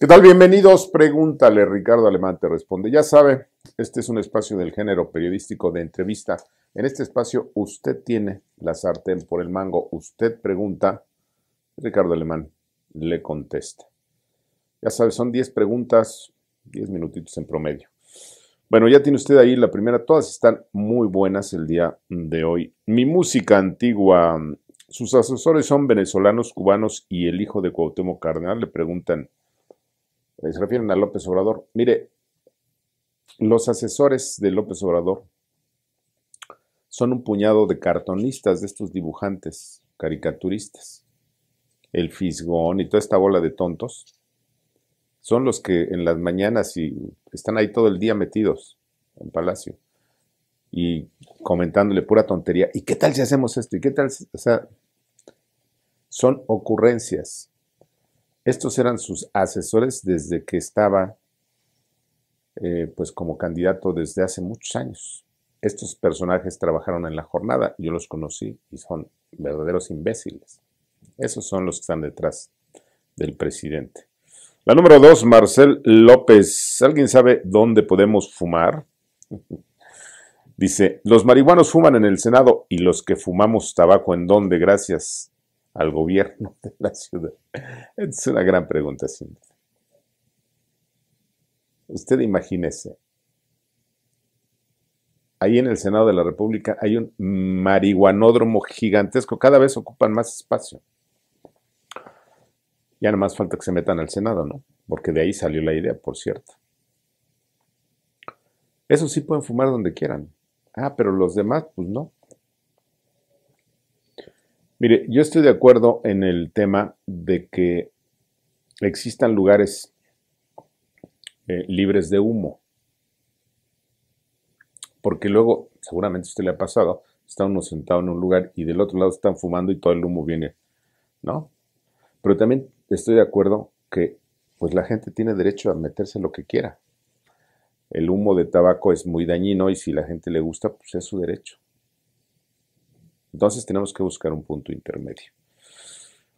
¿Qué tal? Bienvenidos. Pregúntale, Ricardo Alemán te responde. Ya sabe, este es un espacio del género periodístico de entrevista. En este espacio usted tiene la sartén por el mango. Usted pregunta, Ricardo Alemán le contesta. Ya sabe, son 10 preguntas, 10 minutitos en promedio. Bueno, ya tiene usted ahí la primera, todas están muy buenas el día de hoy. Mi música antigua, sus asesores son venezolanos, cubanos y el hijo de Cuauhtémoc Cardenal, le preguntan, eh, se refieren a López Obrador. Mire, los asesores de López Obrador son un puñado de cartonistas, de estos dibujantes, caricaturistas, el fisgón y toda esta bola de tontos son los que en las mañanas y están ahí todo el día metidos en Palacio y comentándole pura tontería. ¿Y qué tal si hacemos esto? ¿Y qué tal? o sea, son ocurrencias. Estos eran sus asesores desde que estaba, eh, pues, como candidato desde hace muchos años. Estos personajes trabajaron en la jornada, yo los conocí y son verdaderos imbéciles. Esos son los que están detrás del presidente. La número dos, Marcel López. ¿Alguien sabe dónde podemos fumar? Dice, los marihuanos fuman en el Senado y los que fumamos tabaco en dónde, gracias al gobierno de la ciudad. Es una gran pregunta, siempre. Usted imagínese, ahí en el Senado de la República hay un marihuanódromo gigantesco, cada vez ocupan más espacio. Ya nada más falta que se metan al Senado, ¿no? Porque de ahí salió la idea, por cierto. Eso sí pueden fumar donde quieran. Ah, pero los demás, pues no. Mire, yo estoy de acuerdo en el tema de que existan lugares eh, libres de humo. Porque luego, seguramente a usted le ha pasado, está uno sentado en un lugar y del otro lado están fumando y todo el humo viene, ¿no? Pero también estoy de acuerdo que pues la gente tiene derecho a meterse lo que quiera. El humo de tabaco es muy dañino y si la gente le gusta, pues es su derecho. Entonces tenemos que buscar un punto intermedio.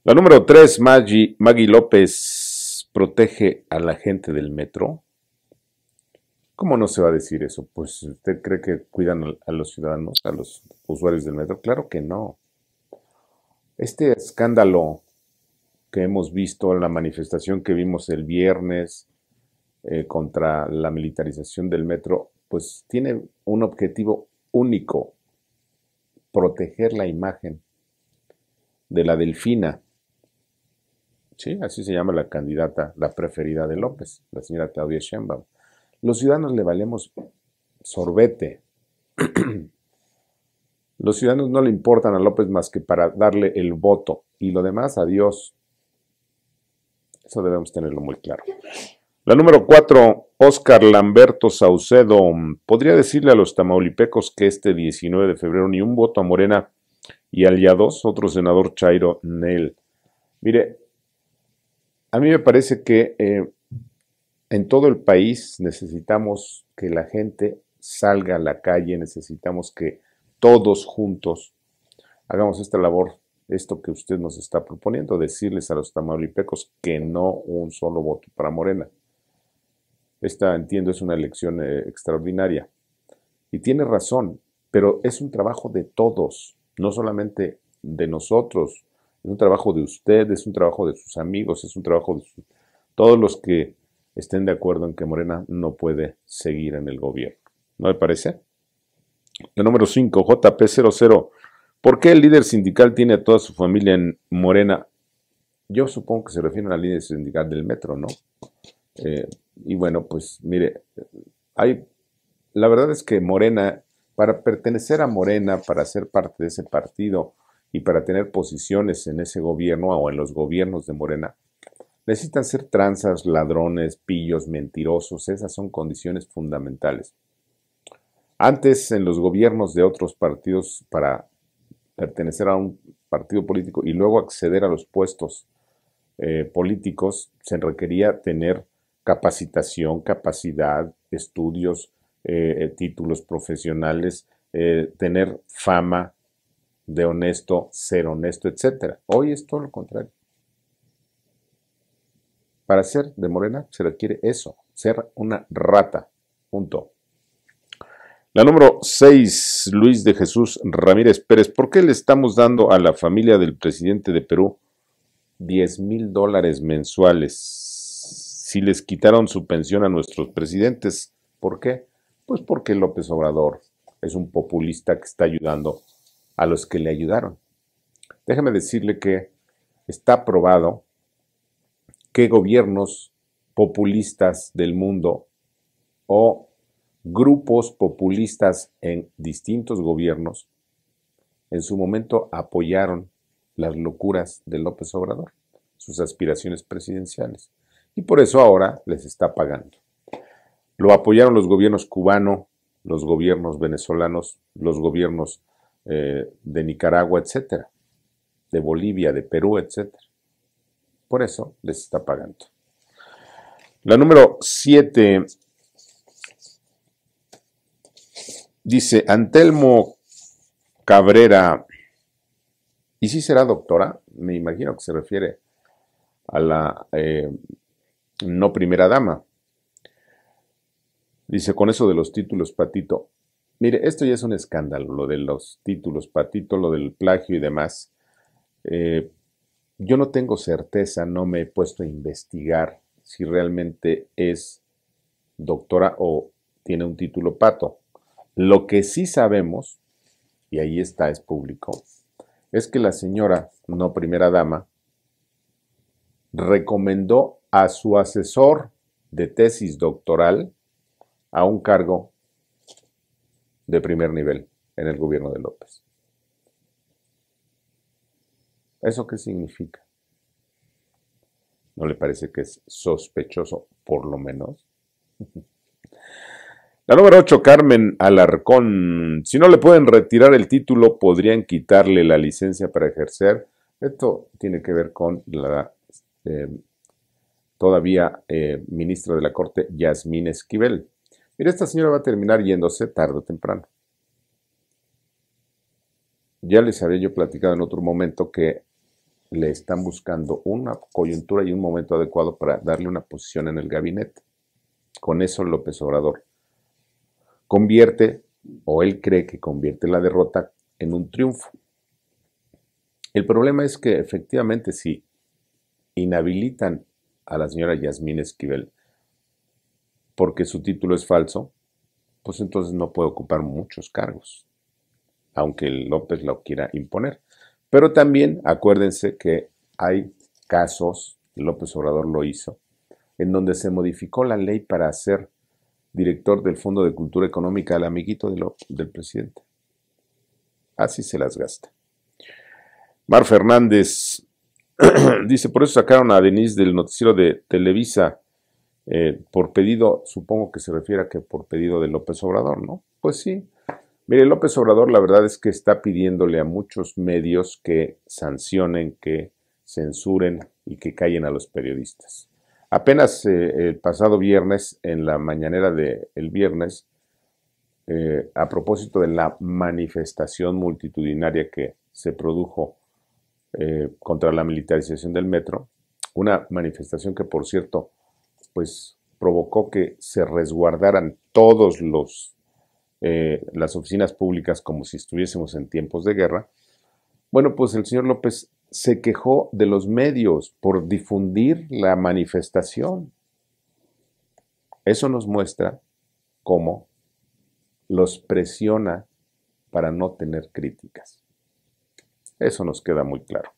La número 3, Maggie, Maggie López, protege a la gente del metro. ¿Cómo no se va a decir eso? Pues usted cree que cuidan a los ciudadanos, a los usuarios del metro. Claro que no. Este escándalo que hemos visto, en la manifestación que vimos el viernes eh, contra la militarización del metro, pues tiene un objetivo único, proteger la imagen de la delfina. Sí, así se llama la candidata, la preferida de López, la señora Claudia Sheinbaum. Los ciudadanos le valemos sorbete. Los ciudadanos no le importan a López más que para darle el voto y lo demás, adiós. Eso debemos tenerlo muy claro. La número cuatro, Oscar Lamberto Saucedo. ¿Podría decirle a los tamaulipecos que este 19 de febrero ni un voto a Morena y al dos? otro senador Chairo Nel? Mire, a mí me parece que eh, en todo el país necesitamos que la gente salga a la calle, necesitamos que todos juntos hagamos esta labor esto que usted nos está proponiendo, decirles a los tamaulipecos que no un solo voto para Morena. Esta, entiendo, es una elección eh, extraordinaria. Y tiene razón, pero es un trabajo de todos, no solamente de nosotros. Es un trabajo de usted, es un trabajo de sus amigos, es un trabajo de todos los que estén de acuerdo en que Morena no puede seguir en el gobierno. ¿No le parece? El número 5, JP00. ¿Por qué el líder sindical tiene a toda su familia en Morena? Yo supongo que se a la líder sindical del metro, ¿no? Eh, y bueno, pues mire, hay, la verdad es que Morena, para pertenecer a Morena, para ser parte de ese partido y para tener posiciones en ese gobierno o en los gobiernos de Morena, necesitan ser tranzas, ladrones, pillos, mentirosos. Esas son condiciones fundamentales. Antes, en los gobiernos de otros partidos, para pertenecer a un partido político y luego acceder a los puestos eh, políticos, se requería tener capacitación, capacidad, estudios, eh, eh, títulos profesionales, tener fama de honesto, ser honesto, etc. Hoy es todo lo contrario. Para ser de Morena se requiere eso, ser una rata, punto. La número 6, Luis de Jesús Ramírez Pérez. ¿Por qué le estamos dando a la familia del presidente de Perú 10 mil dólares mensuales si les quitaron su pensión a nuestros presidentes? ¿Por qué? Pues porque López Obrador es un populista que está ayudando a los que le ayudaron. Déjame decirle que está probado que gobiernos populistas del mundo o grupos populistas en distintos gobiernos en su momento apoyaron las locuras de López Obrador, sus aspiraciones presidenciales. Y por eso ahora les está pagando. Lo apoyaron los gobiernos cubanos, los gobiernos venezolanos, los gobiernos eh, de Nicaragua, etcétera, de Bolivia, de Perú, etcétera. Por eso les está pagando. La número 7 Dice Antelmo Cabrera, ¿y si será doctora? Me imagino que se refiere a la eh, no primera dama. Dice, con eso de los títulos, Patito. Mire, esto ya es un escándalo, lo de los títulos, Patito, lo del plagio y demás. Eh, yo no tengo certeza, no me he puesto a investigar si realmente es doctora o tiene un título pato. Lo que sí sabemos, y ahí está, es público, es que la señora, no primera dama, recomendó a su asesor de tesis doctoral a un cargo de primer nivel en el gobierno de López. ¿Eso qué significa? ¿No le parece que es sospechoso, por lo menos? La número 8, Carmen Alarcón. Si no le pueden retirar el título, podrían quitarle la licencia para ejercer. Esto tiene que ver con la eh, todavía eh, ministra de la Corte, Yasmín Esquivel. Mira, esta señora va a terminar yéndose tarde o temprano. Ya les había yo platicado en otro momento que le están buscando una coyuntura y un momento adecuado para darle una posición en el gabinete. Con eso López Obrador convierte, o él cree que convierte la derrota en un triunfo. El problema es que efectivamente si inhabilitan a la señora Yasmín Esquivel porque su título es falso, pues entonces no puede ocupar muchos cargos, aunque López lo quiera imponer. Pero también acuérdense que hay casos, López Obrador lo hizo, en donde se modificó la ley para hacer director del Fondo de Cultura Económica, el amiguito del presidente. Así se las gasta. Mar Fernández dice, por eso sacaron a Denise del noticiero de Televisa eh, por pedido, supongo que se refiere a que por pedido de López Obrador, ¿no? Pues sí. Mire, López Obrador la verdad es que está pidiéndole a muchos medios que sancionen, que censuren y que callen a los periodistas. Apenas eh, el pasado viernes, en la mañanera del viernes, eh, a propósito de la manifestación multitudinaria que se produjo eh, contra la militarización del metro, una manifestación que, por cierto, pues provocó que se resguardaran todos los las oficinas públicas como si estuviésemos en tiempos de guerra. Bueno, pues el señor López se quejó de los medios por difundir la manifestación. Eso nos muestra cómo los presiona para no tener críticas. Eso nos queda muy claro.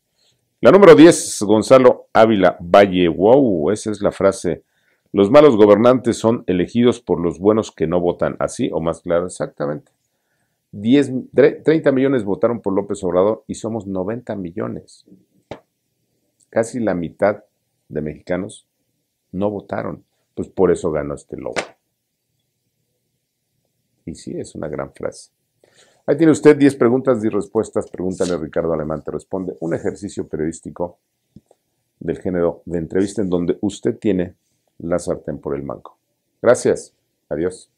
La número 10, Gonzalo Ávila Valle. Wow, esa es la frase. Los malos gobernantes son elegidos por los buenos que no votan. Así o más claro, exactamente. 30 millones votaron por López Obrador y somos 90 millones. Casi la mitad de mexicanos no votaron. Pues por eso ganó este lobo. Y sí, es una gran frase. Ahí tiene usted 10 preguntas, y respuestas. Pregúntale a Ricardo Alemán, te responde. Un ejercicio periodístico del género de entrevista en donde usted tiene la sartén por el mango. Gracias. Adiós.